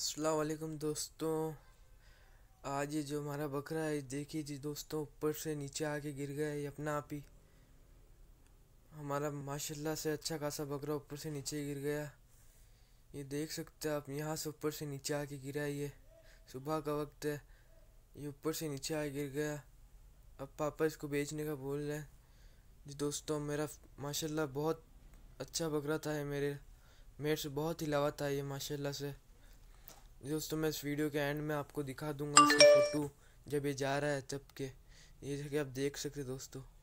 असलकम दोस्तों आज ये जो हमारा बकरा है देखिए जी दोस्तों ऊपर से नीचे आके गिर गया है अपना आप ही हमारा माशाल्लाह से अच्छा खासा बकरा ऊपर से नीचे गिर गया ये देख सकते हैं आप यहाँ से ऊपर से नीचे आके गिरा है ये सुबह का वक्त है ये ऊपर से नीचे आके गिर गया अब पापा इसको बेचने का बोल रहे हैं जी दोस्तों मेरा माशा बहुत अच्छा बकरा था ये मेरे मेरे से बहुत ही लावा था ये माशाला से दोस्तों मैं इस वीडियो के एंड में आपको दिखा दूंगा उसकी फ़ोटो जब ये जा रहा है तब के ये जगह आप देख सकते दोस्तों